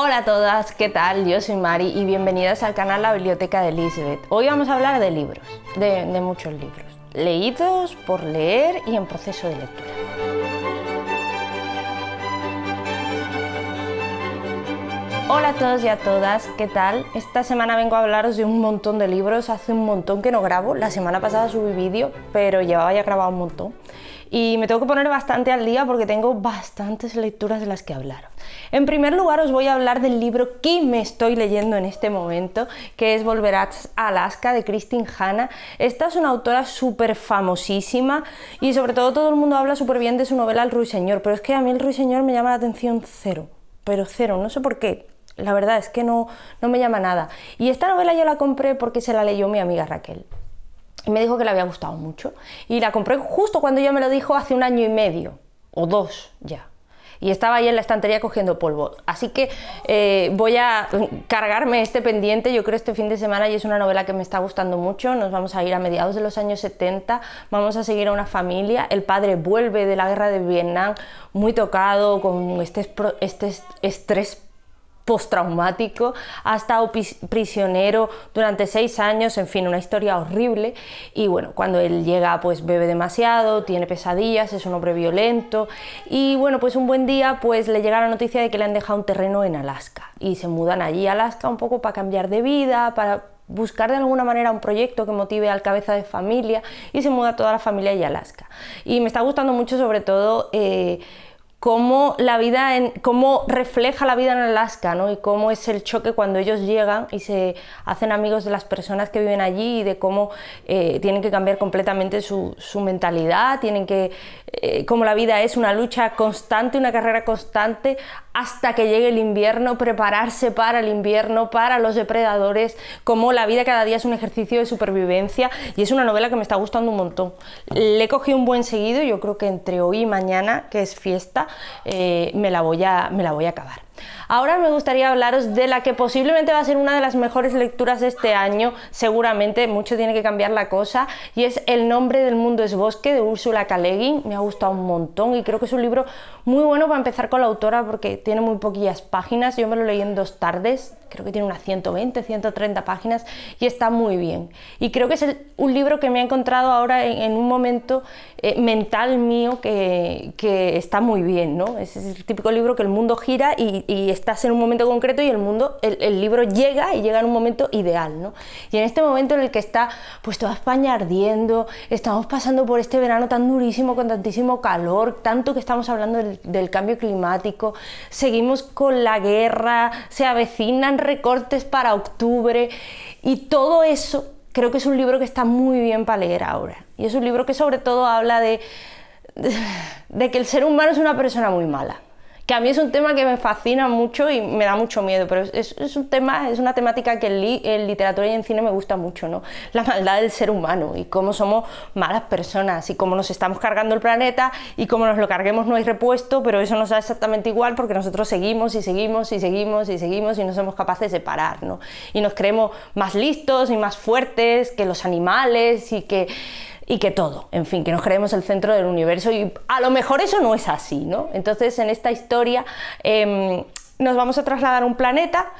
Hola a todas, ¿qué tal? Yo soy Mari y bienvenidas al canal La Biblioteca de Lisbeth. Hoy vamos a hablar de libros, de, de muchos libros, leídos, por leer y en proceso de lectura. Hola a todos y a todas, ¿qué tal? Esta semana vengo a hablaros de un montón de libros, hace un montón que no grabo, la semana pasada subí vídeo, pero llevaba ya grabado un montón y me tengo que poner bastante al día porque tengo bastantes lecturas de las que hablar. En primer lugar os voy a hablar del libro que me estoy leyendo en este momento, que es Volverás a Alaska de Christine Hanna. Esta es una autora súper famosísima y sobre todo todo el mundo habla súper bien de su novela El Ruiseñor, pero es que a mí El Ruiseñor me llama la atención cero, pero cero, no sé por qué la verdad es que no, no me llama nada. Y esta novela yo la compré porque se la leyó mi amiga Raquel y me dijo que le había gustado mucho. Y la compré justo cuando yo me lo dijo hace un año y medio, o dos ya. Y estaba ahí en la estantería cogiendo polvo. Así que eh, voy a cargarme este pendiente, yo creo, este fin de semana y es una novela que me está gustando mucho. Nos vamos a ir a mediados de los años 70, vamos a seguir a una familia. El padre vuelve de la guerra de Vietnam muy tocado, con este, este estrés postraumático, ha estado prisionero durante seis años, en fin, una historia horrible. Y bueno, cuando él llega, pues bebe demasiado, tiene pesadillas, es un hombre violento. Y bueno, pues un buen día, pues le llega la noticia de que le han dejado un terreno en Alaska. Y se mudan allí a Alaska un poco para cambiar de vida, para buscar de alguna manera un proyecto que motive al cabeza de familia y se muda toda la familia y Alaska. Y me está gustando mucho sobre todo eh, cómo la vida en, cómo refleja la vida en Alaska, ¿no? Y cómo es el choque cuando ellos llegan y se hacen amigos de las personas que viven allí y de cómo eh, tienen que cambiar completamente su, mentalidad, tienen que eh, cómo la vida es una lucha constante, una carrera constante hasta que llegue el invierno, prepararse para el invierno, para los depredadores, como la vida cada día es un ejercicio de supervivencia y es una novela que me está gustando un montón. Le he cogido un buen seguido, yo creo que entre hoy y mañana, que es fiesta, eh, me la voy a acabar. Ahora me gustaría hablaros de la que posiblemente va a ser una de las mejores lecturas de este año, seguramente, mucho tiene que cambiar la cosa, y es El nombre del mundo es bosque de Úrsula K. Me ha gustado un montón y creo que es un libro muy bueno para empezar con la autora porque tiene muy poquillas páginas, yo me lo leí en dos tardes, creo que tiene unas 120, 130 páginas y está muy bien. Y creo que es un libro que me ha encontrado ahora en, un momento eh, mental mío que, que, está muy bien, ¿no? Es, es, el típico libro que el mundo gira y, estás en un momento concreto y el mundo, el, libro llega y llega en un momento ideal, ¿no? Y en este momento en el que está pues toda España ardiendo, estamos pasando por este verano tan durísimo, con tantísimo calor, tanto que estamos hablando del, del cambio climático, seguimos con la guerra, se avecinan recortes para octubre y todo eso creo que es un libro que está muy bien para leer ahora. Y es un libro que sobre todo habla de, de que el ser humano es una persona muy mala que a mí es un tema que me fascina mucho y me da mucho miedo, pero es, un tema, es una temática que en, literatura y en cine me gusta mucho, ¿no? La maldad del ser humano y cómo somos malas personas y cómo nos estamos cargando el planeta y cómo nos lo carguemos no hay repuesto, pero eso nos da exactamente igual porque nosotros seguimos y seguimos y seguimos y seguimos y no somos capaces de parar, ¿no? Y nos creemos más listos y más fuertes que los animales y que y que todo, en fin, que nos creemos el centro del universo y a lo mejor eso no es así, ¿no? Entonces en esta historia em, nos vamos a trasladar a un planeta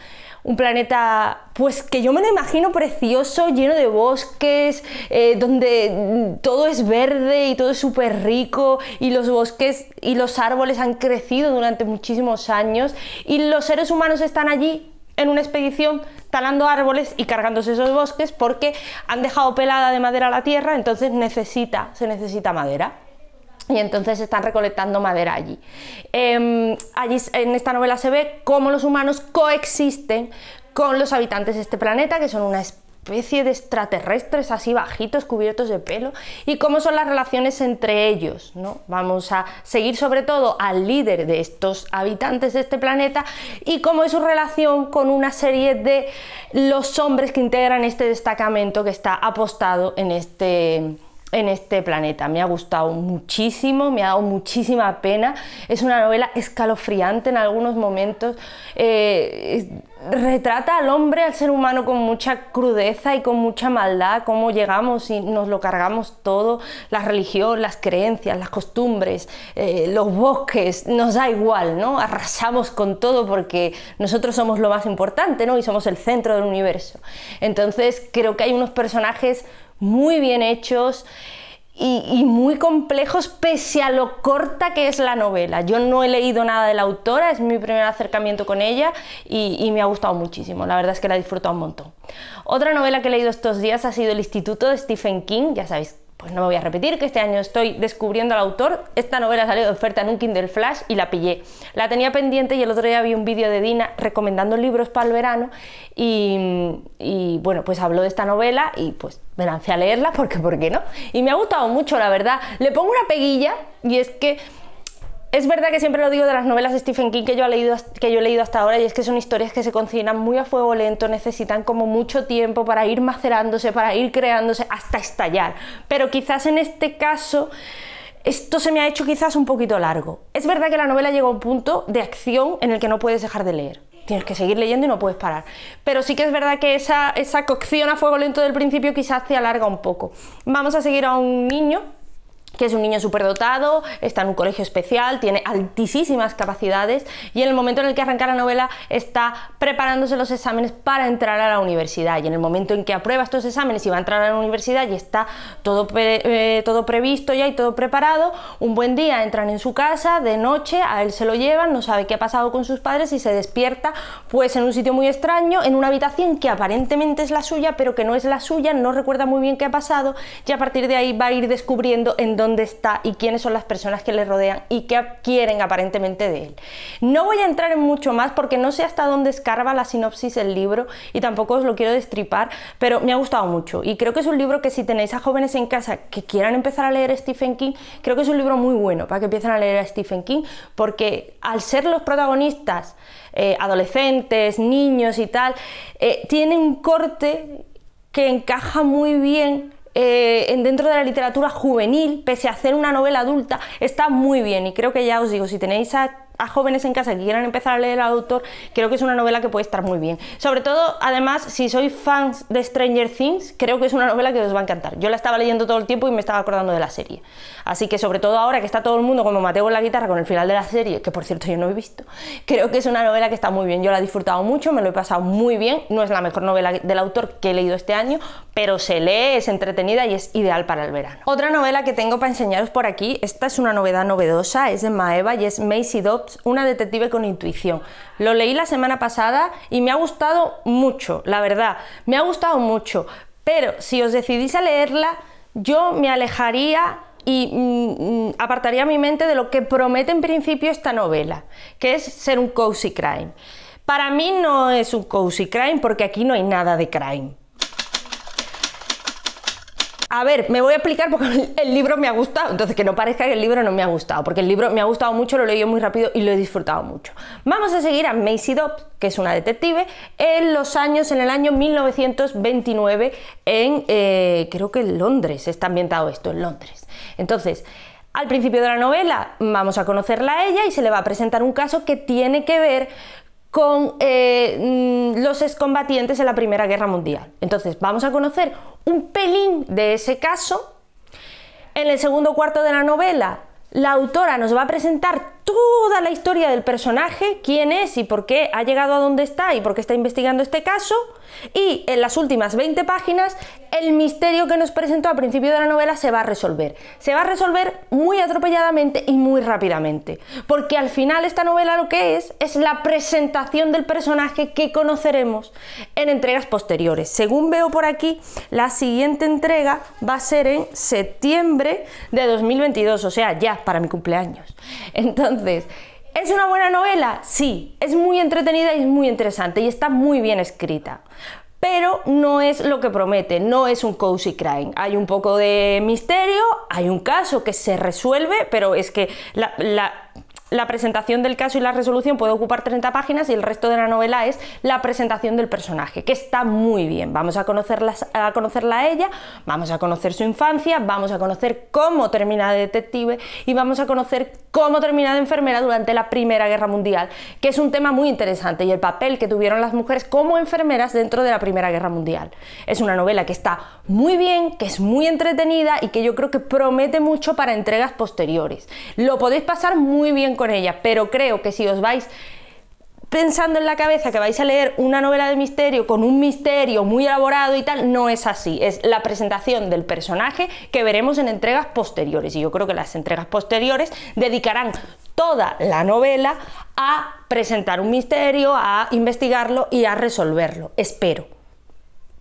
un planeta, pues que yo me lo imagino precioso, lleno de bosques, eh, donde mm, todo es verde y todo es súper rico, y los bosques y los árboles han crecido durante muchísimos años, y los seres humanos están allí en una expedición talando árboles y cargándose esos bosques porque han dejado pelada de madera la tierra, entonces necesita, se necesita madera y entonces están recolectando madera allí. Em, allí en esta novela se ve cómo los humanos coexisten con los habitantes de este planeta, que son una especie especie de extraterrestres así bajitos, cubiertos de pelo, y cómo son las relaciones entre ellos, ¿no? Vamos a seguir sobre todo al líder de estos habitantes de este planeta y cómo es su relación con una serie de los hombres que integran este destacamento que está apostado en este en este planeta. Me ha gustado muchísimo, me ha dado muchísima pena. Es una novela escalofriante en algunos momentos. Eh, retrata al hombre, al ser humano, con mucha crudeza y con mucha maldad, cómo llegamos y nos lo cargamos todo, la religión, las creencias, las costumbres, eh, los bosques, nos da igual, ¿no? Arrasamos con todo porque nosotros somos lo más importante, ¿no? Y somos el centro del universo. Entonces creo que hay unos personajes muy bien hechos y, muy complejos pese a lo corta que es la novela. Yo no he leído nada de la autora, es mi primer acercamiento con ella y, y, me ha gustado muchísimo, la verdad es que la he disfrutado un montón. Otra novela que he leído estos días ha sido El Instituto de Stephen King, ya sabéis pues no me voy a repetir que este año estoy descubriendo al autor. Esta novela salió de oferta en un Kindle Flash y la pillé. La tenía pendiente y el otro día vi un vídeo de Dina recomendando libros para el verano y, y, bueno, pues habló de esta novela y pues me lancé a leerla porque, ¿por qué no? Y me ha gustado mucho, la verdad. Le pongo una peguilla y es que es verdad que siempre lo digo de las novelas de Stephen King que yo, he leído, hasta ahora y es que son historias que se cocinan muy a fuego lento, necesitan como mucho tiempo para ir macerándose, para ir creándose hasta estallar. Pero quizás en este caso esto se me ha hecho quizás un poquito largo. Es verdad que la novela llega a un punto de acción en el que no puedes dejar de leer. Tienes que seguir leyendo y no puedes parar. Pero sí que es verdad que esa, esa cocción a fuego lento del principio quizás se alarga un poco. Vamos a seguir a un niño que es un niño superdotado, está en un colegio especial, tiene altísimas capacidades y en el momento en el que arranca la novela está preparándose los exámenes para entrar a la universidad y en el momento en que aprueba estos exámenes y va a entrar a la universidad y está todo, eh, todo previsto ya y todo preparado, un buen día entran en su casa de noche, a él se lo llevan, no sabe qué ha pasado con sus padres y se despierta pues en un sitio muy extraño, en una habitación que aparentemente es la suya pero que no es la suya, no recuerda muy bien qué ha pasado y a partir de ahí va a ir descubriendo en dónde dónde está y quiénes son las personas que le rodean y qué quieren aparentemente de él. No voy a entrar en mucho más porque no sé hasta dónde escarba la sinopsis del libro y tampoco os lo quiero destripar, pero me ha gustado mucho y creo que es un libro que si tenéis a jóvenes en casa que quieran empezar a leer Stephen King, creo que es un libro muy bueno para que empiecen a leer a Stephen King porque al ser los protagonistas eh, adolescentes, niños y tal, eh, tiene un corte que encaja muy bien eh, dentro de la literatura juvenil, pese a hacer una novela adulta, está muy bien y creo que ya os digo, si tenéis a a jóvenes en casa que quieran empezar a leer al autor, creo que es una novela que puede estar muy bien. Sobre todo, además, si sois fans de Stranger Things, creo que es una novela que os va a encantar. Yo la estaba leyendo todo el tiempo y me estaba acordando de la serie. Así que, sobre todo ahora que está todo el mundo como Mateo en la guitarra con el final de la serie, que por cierto yo no he visto, creo que es una novela que está muy bien. Yo la he disfrutado mucho, me lo he pasado muy bien. No es la mejor novela del autor que he leído este año, pero se lee, es entretenida y es ideal para el verano. Otra novela que tengo para enseñaros por aquí, esta es una novedad novedosa, es de Maeva y es Macy Dobbs, una detective con intuición. Lo leí la semana pasada y me ha gustado mucho, la verdad, me ha gustado mucho, pero si os decidís a leerla, yo me alejaría y mm, apartaría mi mente de lo que promete en principio esta novela, que es ser un cozy crime. Para mí no es un cozy crime porque aquí no hay nada de crime. A ver, me voy a explicar porque el libro me ha gustado. Entonces, que no parezca que el libro no me ha gustado, porque el libro me ha gustado mucho, lo he leído muy rápido y lo he disfrutado mucho. Vamos a seguir a Macy Dobbs, que es una detective, en los años, en el año 1929, en, eh, creo que en Londres, está ambientado esto, en Londres. Entonces, al principio de la novela vamos a conocerla a ella y se le va a presentar un caso que tiene que ver con eh, mm, los excombatientes en la Primera Guerra Mundial. Entonces, vamos a conocer un pelín de ese caso. En el segundo cuarto de la novela, la autora nos va a presentar toda la historia del personaje, quién es y por qué ha llegado a donde está y por qué está investigando este caso, y en las últimas 20 páginas el misterio que nos presentó al principio de la novela se va a resolver. Se va a resolver muy atropelladamente y muy rápidamente, porque al final esta novela lo que es es la presentación del personaje que conoceremos en entregas posteriores. Según veo por aquí, la siguiente entrega va a ser en septiembre de 2022, o sea, ya para mi cumpleaños. Entonces, entonces, ¿Es una buena novela? Sí, es muy entretenida y es muy interesante y está muy bien escrita. Pero no es lo que promete, no es un cozy crime. Hay un poco de misterio, hay un caso que se resuelve, pero es que la, la la presentación del caso y la resolución puede ocupar 30 páginas y el resto de la novela es la presentación del personaje, que está muy bien. Vamos a conocerla, a conocerla a ella, vamos a conocer su infancia, vamos a conocer cómo termina de detective y vamos a conocer cómo termina de enfermera durante la Primera Guerra Mundial, que es un tema muy interesante y el papel que tuvieron las mujeres como enfermeras dentro de la Primera Guerra Mundial. Es una novela que está muy bien, que es muy entretenida y que yo creo que promete mucho para entregas posteriores. Lo podéis pasar muy bien con ella, pero creo que si os vais pensando en la cabeza que vais a leer una novela de misterio con un misterio muy elaborado y tal, no es así. Es la presentación del personaje que veremos en entregas posteriores. Y yo creo que las entregas posteriores dedicarán toda la novela a presentar un misterio, a investigarlo y a resolverlo. Espero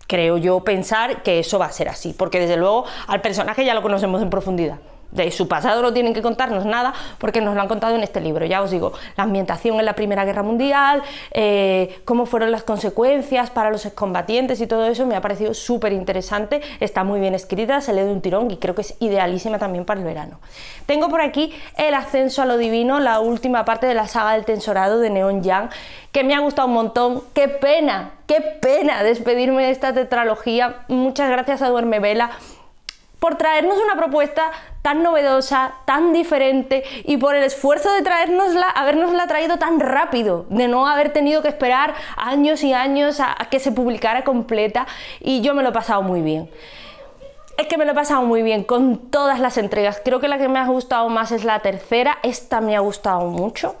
creo yo pensar que eso va a ser así, porque desde luego al personaje ya lo conocemos en profundidad de su pasado no tienen que contarnos nada porque nos lo han contado en este libro. Ya os digo, la ambientación en la Primera Guerra Mundial, eh, cómo fueron las consecuencias para los excombatientes y todo eso me ha parecido súper interesante, está muy bien escrita, se lee de un tirón y creo que es idealísima también para el verano. Tengo por aquí El ascenso a lo divino, la última parte de la saga del tensorado de Neon Yang, que me ha gustado un montón. ¡Qué pena! ¡Qué pena despedirme de esta tetralogía! Muchas gracias a Duerme Vela por traernos una propuesta tan novedosa, tan diferente y por el esfuerzo de traernosla, habernosla traído tan rápido, de no haber tenido que esperar años y años a, que se publicara completa y yo me lo he pasado muy bien. Es que me lo he pasado muy bien con todas las entregas. Creo que la que me ha gustado más es la tercera. Esta me ha gustado mucho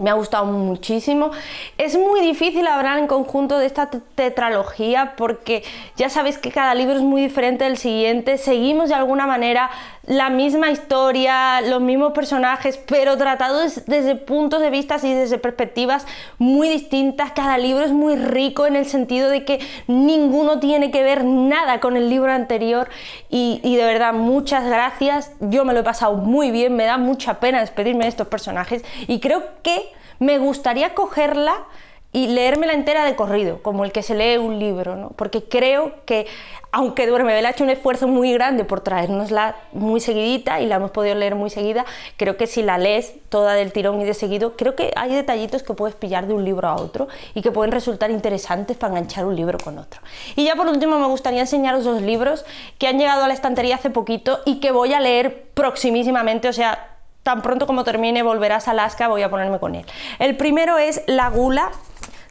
me ha gustado muchísimo. Es muy difícil hablar en conjunto de esta tetralogía porque ya sabéis que cada libro es muy diferente del siguiente. Seguimos de alguna manera la misma historia, los mismos personajes, pero tratados desde puntos de vista y desde perspectivas muy distintas. Cada libro es muy rico en el sentido de que ninguno tiene que ver nada con el libro anterior. Y, de verdad, muchas gracias. Yo me lo he pasado muy bien, me da mucha pena despedirme de estos personajes y creo que me gustaría cogerla y leérmela entera de corrido, como el que se lee un libro, ¿no? porque creo que, aunque vela ha hecho un esfuerzo muy grande por traernosla muy seguidita y la hemos podido leer muy seguida, creo que si la lees toda del tirón y de seguido, creo que hay detallitos que puedes pillar de un libro a otro y que pueden resultar interesantes para enganchar un libro con otro. Y ya por último me gustaría enseñaros los libros que han llegado a la estantería hace poquito y que voy a leer proximísimamente, o sea, tan pronto como termine volverás a Alaska, voy a ponerme con él. El primero es La Gula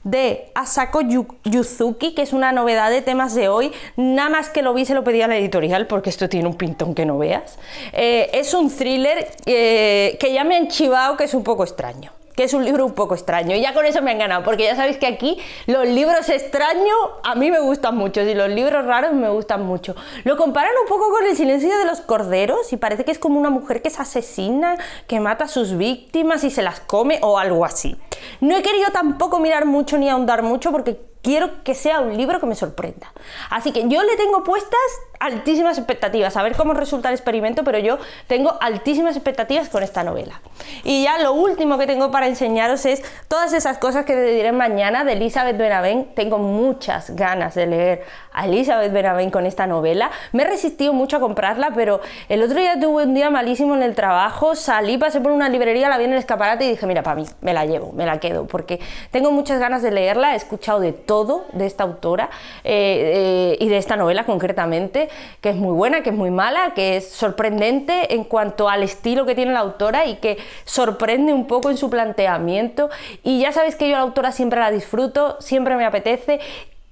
de Asako Yuzuki, que es una novedad de temas de hoy. Nada más que lo vi se lo pedí a la editorial porque esto tiene un pintón que no veas. Eh, es un thriller eh, que ya me han chivado que es un poco extraño que es un libro un poco extraño. Y ya con eso me han ganado, porque ya sabéis que aquí los libros extraños a mí me gustan mucho y los libros raros me gustan mucho. Lo comparan un poco con El silencio de los corderos y parece que es como una mujer que se asesina, que mata a sus víctimas y se las come o algo así. No he querido tampoco mirar mucho ni ahondar mucho porque quiero que sea un libro que me sorprenda. Así que yo le tengo puestas altísimas expectativas, a ver cómo resulta el experimento, pero yo tengo altísimas expectativas con esta novela. Y ya lo último que tengo para enseñaros es todas esas cosas que te diré mañana de Elizabeth Benavent. Tengo muchas ganas de leer a Elizabeth Benavent con esta novela. Me he resistido mucho a comprarla, pero el otro día tuve un día malísimo en el trabajo, salí, pasé por una librería, la vi en el escaparate y dije, mira, para mí, me la llevo, me la quedo, porque tengo muchas ganas de leerla, he escuchado de todo de esta autora eh, eh, y de esta novela concretamente, que es muy buena, que es muy mala, que es sorprendente en cuanto al estilo que tiene la autora y que sorprende un poco en su planteamiento. Y ya sabéis que yo la autora siempre la disfruto, siempre me apetece,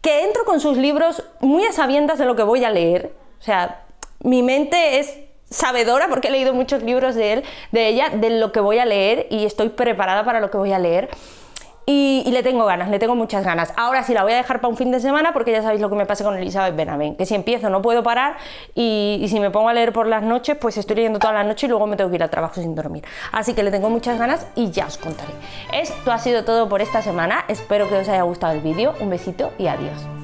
que entro con sus libros muy a sabiendas de lo que voy a leer. O sea, mi mente es sabedora porque he leído muchos libros de él, de ella, de lo que voy a leer y estoy preparada para lo que voy a leer y, le tengo ganas, le tengo muchas ganas. Ahora sí la voy a dejar para un fin de semana porque ya sabéis lo que me pasa con Elizabeth Benavent, que si empiezo no puedo parar y, y si me pongo a leer por las noches, pues estoy leyendo toda la noche y luego me tengo que ir al trabajo sin dormir. Así que le tengo muchas ganas y ya os contaré. Esto ha sido todo por esta semana, espero que os haya gustado el vídeo, un besito y adiós.